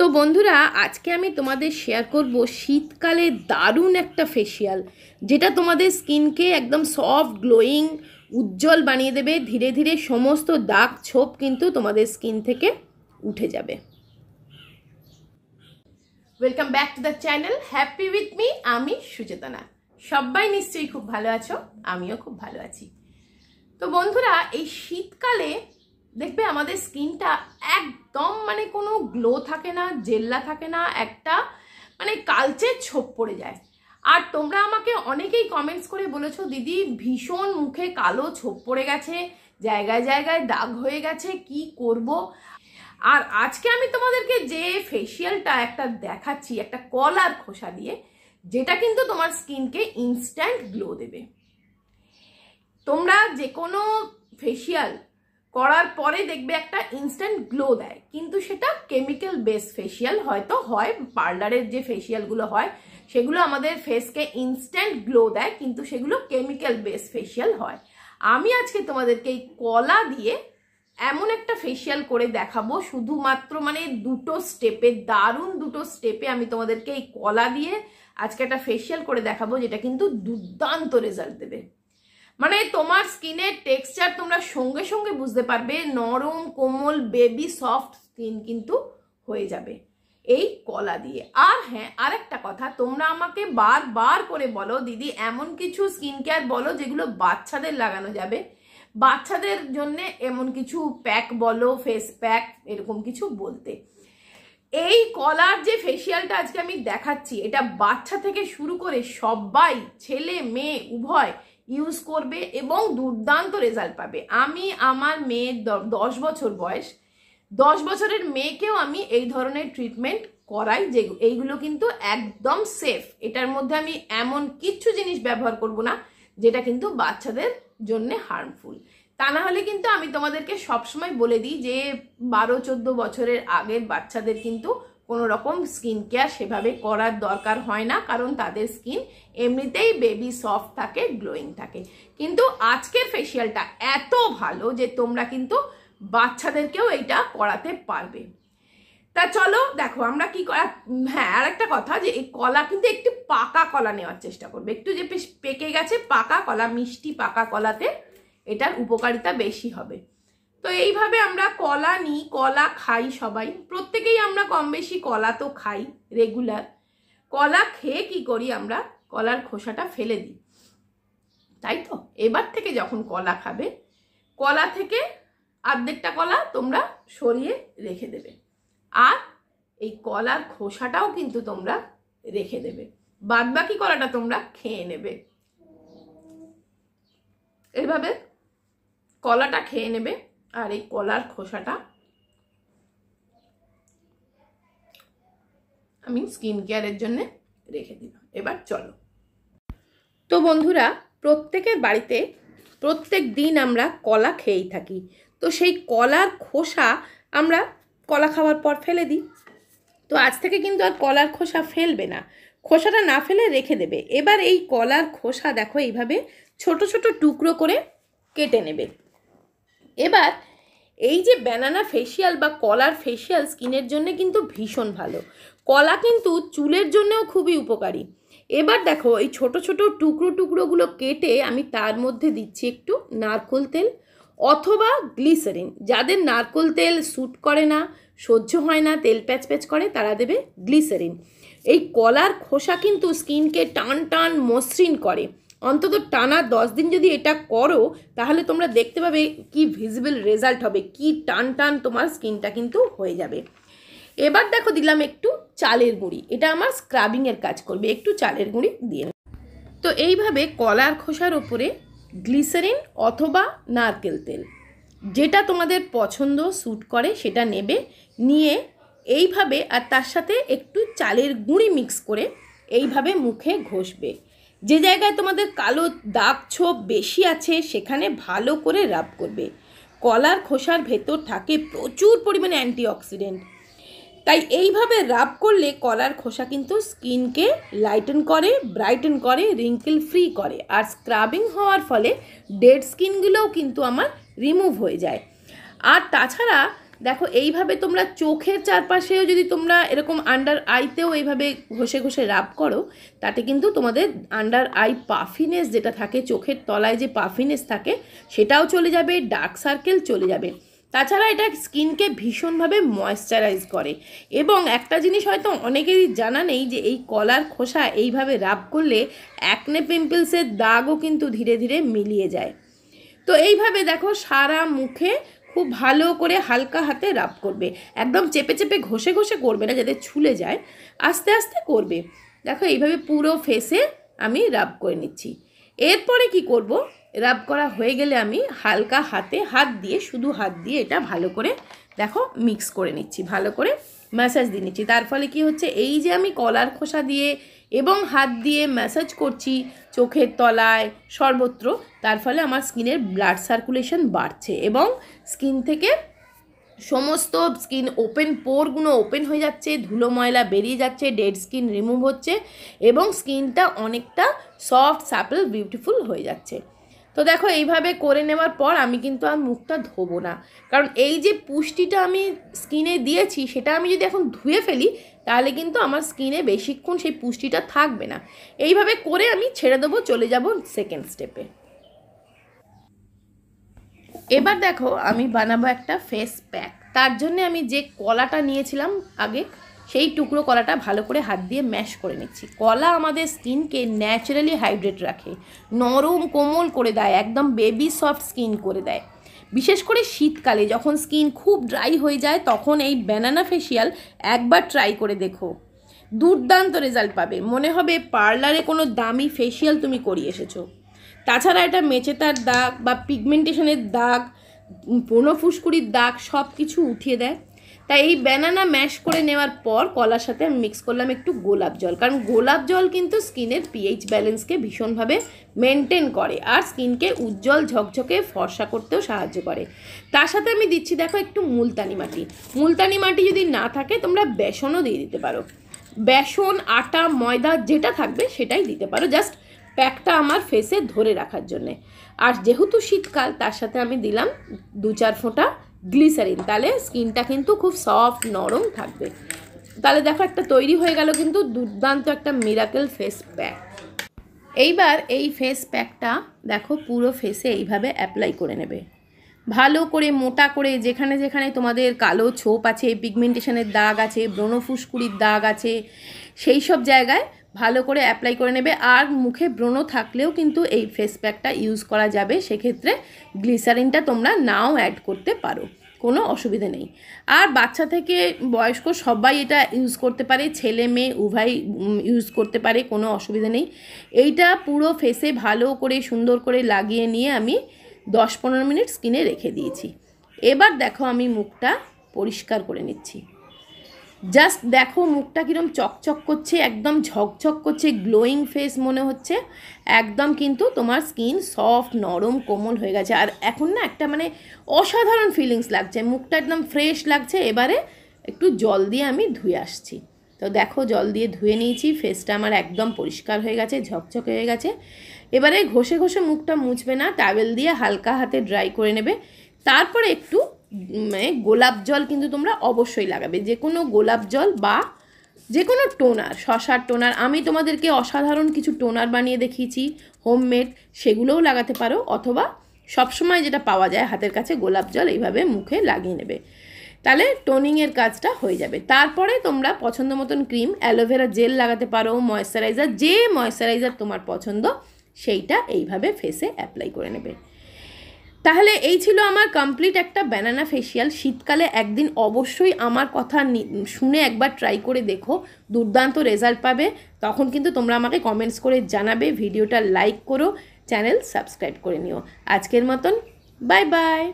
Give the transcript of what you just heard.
তো বন্ধুরা আজকে আমি তোমাদের শেয়ার করব শীতকালে দারুণ একটা ফেসিয়াল যেটা তোমাদের স্কিনকে একদম সফট গ্লোয়িং উজ্জ্বল বানিয়ে দেবে ধীরে ধীরে সমস্ত দাগ ছোপ কিন্তু তোমাদের স্কিন থেকে উঠে যাবে welcome back to the channel happy with me আমি সুচেতনা সবাই নিশ্চয়ই খুব ভালো আছো আমিও খুব ভালো আছি তো বন্ধুরা এই শীতকালে দেখবে আমাদের স্কিনটা একদম মানে কোনো গ্লো থাকে না জেল্লা থাকে না একটা মানে কালচে ছোপ পড়ে যায় আর তোমরা আমাকে অনেকেই কমেন্টস করে বলেছো দিদি ভীষণ মুখে কালো ছোপ পড়ে গেছে জায়গায় জায়গায় দাগ হয়ে গেছে কি করব। আর আজকে আমি তোমাদেরকে যে ফেসিয়ালটা একটা দেখাচ্ছি একটা কলার খোসা দিয়ে যেটা কিন্তু তোমার স্কিনকে ইনস্ট্যান্ট গ্লো দেবে তোমরা যে কোনো ফেসিয়াল করার পরে দেখবে একটা ইনস্ট্যান্ট গ্লো দেয় কিন্তু সেটা কেমিক্যাল বেস ফেসিয়াল হয়তো হয় পার্লারের যে ফেসিয়ালগুলো হয় সেগুলো আমাদের ফেসকে ইনস্ট্যান্ট গ্লো দেয় কিন্তু সেগুলো কেমিক্যাল বেস ফেসিয়াল হয় আমি আজকে তোমাদেরকে এই কলা দিয়ে এমন একটা ফেসিয়াল করে দেখাবো শুধুমাত্র মানে দুটো স্টেপে দারুণ দুটো স্টেপে আমি তোমাদেরকে এই কলা দিয়ে আজকে একটা ফেসিয়াল করে দেখাবো যেটা কিন্তু দুর্দান্ত রেজাল্ট দেবে মানে তোমার স্কিনের টেক্সচার তোমরা সঙ্গে সঙ্গে বুঝতে পারবে নরম কোমল বেবি সফট স্কিন কিন্তু হয়ে যাবে এই কলা দিয়ে আর হ্যাঁ আর একটা কথা তোমরা আমাকে বারবার করে বলো দিদি এমন কিছু স্কিন কেয়ার বলো যেগুলো বাচ্চাদের লাগানো যাবে বাচ্চাদের জন্য এমন কিছু প্যাক বলো ফেস প্যাক এরকম কিছু বলতে এই কলার যে ফেসিয়ালটা আজকে আমি দেখাচ্ছি এটা বাচ্চা থেকে শুরু করে সবাই ছেলে মেয়ে উভয় ইউজ করবে এবং দুর্দান্ত রেজাল্ট পাবে আমি আমার মেয়ের দশ বছর বয়স দশ বছরের মেয়েকেও আমি এই ধরনের ট্রিটমেন্ট করাই যে এইগুলো কিন্তু একদম সেফ এটার মধ্যে আমি এমন কিছু জিনিস ব্যবহার করব না যেটা কিন্তু বাচ্চাদের জন্য হার্মফুল তা না হলে কিন্তু আমি তোমাদেরকে সবসময় বলে দিই যে বারো চোদ্দ বছরের আগের বাচ্চাদের কিন্তু কোনো রকম স্কিন কেয়ার সেভাবে করার দরকার হয় না কারণ তাদের স্কিন এমনিতেই বেবি সফট থাকে গ্লোয়িং থাকে কিন্তু আজকের ফেসিয়ালটা এত ভালো যে তোমরা কিন্তু বাচ্চাদেরকেও এইটা করাতে পারবে তা চলো দেখো আমরা কি করা হ্যাঁ আর একটা কথা যে এই কলা কিন্তু একটু পাকা কলা নেওয়ার চেষ্টা করবে একটু যে পেকে গেছে পাকা কলা মিষ্টি পাকা কলাতে এটার উপকারিতা বেশি হবে তো এইভাবে আমরা কলা নিই কলা খাই সবাই প্রত্যেকেই আমরা কম বেশি কলা তো খাই রেগুলার কলা খেয়ে কি করি আমরা কলার খোসাটা ফেলে দিই তাই তো এবার থেকে যখন কলা খাবে কলা থেকে আর্ধেকটা কলা তোমরা সরিয়ে রেখে দেবে আর এই কলার খোসাটাও কিন্তু তোমরা রেখে দেবে বাদ বাকি কলাটা তোমরা খেয়ে নেবে এভাবে কলাটা খেয়ে নেবে আর এই কলার খোসাটা আমি স্কিন কেয়ারের জন্য রেখে দিলাম এবার চলো তো বন্ধুরা প্রত্যেকের বাড়িতে প্রত্যেক দিন আমরা কলা খেয়েই থাকি তো সেই কলার খোসা আমরা কলা খাওয়ার পর ফেলে দিই তো আজ থেকে কিন্তু আর কলার খোসা ফেলবে না খোসাটা না ফেলে রেখে দেবে এবার এই কলার খোসা দেখো এইভাবে ছোট ছোট টুকরো করে কেটে নেবে এবার এই যে ব্যানানা ফেসিয়াল বা কলার ফেসিয়াল স্কিনের জন্য কিন্তু ভীষণ ভালো কলা কিন্তু চুলের জন্যও খুবই উপকারী এবার দেখো এই ছোট ছোট টুকরো টুকরোগুলো কেটে আমি তার মধ্যে দিচ্ছি একটু নারকোল তেল অথবা গ্লিসারিন যাদের নারকোল তেল স্যুট করে না সহ্য হয় না তেল প্যাচ প্যাচ করে তারা দেবে গ্লিসারিন এই কলার খোসা কিন্তু স্কিনকে টান টান মসৃণ করে অন্তত টানা দশ দিন যদি এটা করো তাহলে তোমরা দেখতে পাবে কি ভিজিবল রেজাল্ট হবে কি টান টান তোমার স্কিনটা কিন্তু হয়ে যাবে এবার দেখো দিলাম একটু চালের গুঁড়ি এটা আমার স্ক্রাবিংয়ের কাজ করবে একটু চালের গুঁড়ি দিয়ে তো এইভাবে কলার খোসার ওপরে গ্লিসারিন অথবা নারকেল তেল যেটা তোমাদের পছন্দ স্যুট করে সেটা নেবে নিয়ে এইভাবে আর তার সাথে একটু চালের গুঁড়ি মিক্স করে এইভাবে মুখে ঘষবে যে জায়গায় তোমাদের কালো দাগ ছোপ বেশি আছে সেখানে ভালো করে রাব করবে কলার খোসার ভেতর থাকে প্রচুর পরিমাণে অ্যান্টিঅক্সিডেন্ট তাই এইভাবে রাব করলে কলার খোসা কিন্তু স্কিনকে লাইটেন করে ব্রাইটেন করে রিঙ্কেল ফ্রি করে আর স্ক্রাবিং হওয়ার ফলে ডেড স্কিনগুলোও কিন্তু আমার রিমুভ হয়ে যায় আর তাছাড়া দেখো এইভাবে তোমরা চোখের চারপাশেও যদি তোমরা এরকম আন্ডার আইতেও এইভাবে ঘষে ঘষে রাব করো তাতে কিন্তু তোমাদের আন্ডার আই পাফিনেস যেটা থাকে চোখের তলায় যে পাফিনেস থাকে সেটাও চলে যাবে ডার্ক সার্কেল চলে যাবে তাছাড়া এটা স্কিনকে ভীষণভাবে ময়শ্চারাইজ করে এবং একটা জিনিস হয়তো অনেকেরই জানা নেই যে এই কলার খোসা এইভাবে রাব করলে অ্যাকনে পিম্পলসের দাগও কিন্তু ধীরে ধীরে মিলিয়ে যায় তো এইভাবে দেখো সারা মুখে খুব ভালো করে হালকা হাতে রাব করবে একদম চেপে চেপে ঘষে ঘষে করবে না যাতে ছুলে যায় আস্তে আস্তে করবে দেখো এইভাবে পুরো ফেসে আমি রাব করে নিচ্ছি এরপরে কি করব রাব করা হয়ে গেলে আমি হালকা হাতে হাত দিয়ে শুধু হাত দিয়ে এটা ভালো করে দেখো মিক্স করে নিচ্ছি ভালো করে ম্যাসাজ দিয়ে নিচ্ছি তার ফলে কি হচ্ছে এই যে আমি কলার খোসা দিয়ে এবং হাত দিয়ে ম্যাসাজ করছি চোখের তলায় সর্বত্র তার ফলে আমার স্কিনের ব্লাড সার্কুলেশন বাড়ছে এবং স্কিন থেকে সমস্ত স্কিন ওপেন পোরগুলো ওপেন হয়ে যাচ্ছে ধুলো ময়লা বেরিয়ে যাচ্ছে ডেড স্কিন রিমুভ হচ্ছে এবং স্কিনটা অনেকটা সফট স্যাপল বিউটিফুল হয়ে যাচ্ছে তো দেখো এইভাবে করে নেওয়ার পর আমি কিন্তু আর মুখটা ধোবো না কারণ এই যে পুষ্টিটা আমি স্কিনে দিয়েছি সেটা আমি যদি এখন ধুয়ে ফেলি তাহলে কিন্তু আমার স্কিনে বেশিক্ষণ সেই পুষ্টিটা থাকবে না এইভাবে করে আমি ছেড়ে দেবো চলে যাব সেকেন্ড স্টেপে এবার দেখো আমি বানাবো একটা ফেস প্যাক তার জন্য আমি যে কলাটা নিয়েছিলাম আগে সেই টুকরো কলাটা ভালো করে হাত দিয়ে ম্যাশ করে নিচ্ছি কলা আমাদের স্কিনকে ন্যাচারালি হাইড্রেট রাখে নরম কোমল করে দেয় একদম বেবি সফট স্কিন করে দেয় বিশেষ করে শীতকালে যখন স্কিন খুব ড্রাই হয়ে যায় তখন এই ব্যানানা ফেসিয়াল একবার ট্রাই করে দেখো দুর্দান্ত রেজাল্ট পাবে মনে হবে পার্লারে কোনো দামি ফেসিয়াল তুমি করিয়ে এসেছো তাছাড়া এটা মেচেতার দাগ বা পিগমেন্টেশনের দাগ পোনো ফুসকুড়ির দাগ সব কিছু উঠিয়ে দেয় তাই এই ব্যানানা ম্যাশ করে নেওয়ার পর কলার সাথে আমি মিক্স করলাম একটু গোলাপ জল কারণ গোলাপ জল কিন্তু স্কিনের পিএইচ ব্যালেন্সকে ভীষণভাবে মেনটেন করে আর স্কিনকে উজ্জ্বল ঝকঝকে ফর্সা করতেও সাহায্য করে তার সাথে আমি দিচ্ছি দেখো একটু মুলতানি মাটি মুলতানি মাটি যদি না থাকে তোমরা বেসনও দিয়ে দিতে পারো বেসন আটা ময়দা যেটা থাকবে সেটাই দিতে পারো জাস্ট প্যাকটা আমার ফেসে ধরে রাখার জন্যে আর যেহেতু শীতকাল তার সাথে আমি দিলাম দু চার ফোঁটা গ্লিসারিন তাহলে স্কিনটা কিন্তু খুব সফট নরম থাকবে তাহলে দেখো একটা তৈরি হয়ে গেল কিন্তু দুর্দান্ত একটা মিরাকেল ফেস প্যাক এইবার এই ফেস প্যাকটা দেখো পুরো ফেসে এইভাবে অ্যাপ্লাই করে নেবে ভালো করে মোটা করে যেখানে যেখানে তোমাদের কালো ছোপ আছে পিগমেন্টেশনের দাগ আছে ব্রণফুসকুড়ির দাগ আছে সেই সব জায়গায় ভালো করে অ্যাপ্লাই করে নেবে আর মুখে ব্রণ থাকলেও কিন্তু এই ফেস প্যাকটা ইউজ করা যাবে সেক্ষেত্রে গ্লিসারিনটা তোমরা নাও অ্যাড করতে পারো কোনো অসুবিধে নেই আর বাচ্চা থেকে বয়স্ক সবাই এটা ইউজ করতে পারে ছেলে মেয়ে উভয় ইউজ করতে পারে কোনো অসুবিধে নেই এইটা পুরো ফেসে ভালো করে সুন্দর করে লাগিয়ে নিয়ে আমি দশ পনেরো মিনিট স্কিনে রেখে দিয়েছি এবার দেখো আমি মুখটা পরিষ্কার করে নিচ্ছি জাস্ট দেখো মুখটা কীরকম চকচক করছে একদম ঝকঝক করছে গ্লোয়িং ফেস মনে হচ্ছে একদম কিন্তু তোমার স্কিন সফট নরম কোমল হয়ে গেছে আর এখন না একটা মানে অসাধারণ ফিলিংস লাগছে মুখটা একদম ফ্রেশ লাগছে এবারে একটু জল দিয়ে আমি ধুয়ে আসছি তো দেখো জল দিয়ে ধুয়ে নিয়েছি ফেসটা আমার একদম পরিষ্কার হয়ে গেছে ঝকঝকে হয়ে গেছে এবারে ঘষে ঘষে মুখটা মুছবে না টাবেল দিয়ে হালকা হাতে ড্রাই করে নেবে তারপরে একটু মানে গোলাপ জল কিন্তু তোমরা অবশ্যই লাগাবে যে কোনো গোলাপ জল বা যে কোনো টোনার শশার টোনার আমি তোমাদেরকে অসাধারণ কিছু টোনার বানিয়ে দেখিয়েছি হোমমেড সেগুলোও লাগাতে পারো অথবা সবসময় যেটা পাওয়া যায় হাতের কাছে গোলাপ জল এইভাবে মুখে লাগিয়ে নেবে তাহলে টোনিংয়ের কাজটা হয়ে যাবে তারপরে তোমরা পছন্দ মতন ক্রিম অ্যালোভেরা জেল লাগাতে পারো ময়েশ্চারাইজার যে ময়েশ্চারাইজার তোমার পছন্দ সেইটা এইভাবে ফেসে অ্যাপ্লাই করে নেবে তাহলে এই ছিল আমার কমপ্লিট একটা ব্যানানা ফেসিয়াল শীতকালে একদিন অবশ্যই আমার কথা শুনে একবার ট্রাই করে দেখো দুর্দান্ত রেজাল্ট পাবে তখন কিন্তু তোমরা আমাকে কমেন্টস করে জানাবে ভিডিওটা লাইক করো চ্যানেল সাবস্ক্রাইব করে নিও আজকের মতন বাই বাই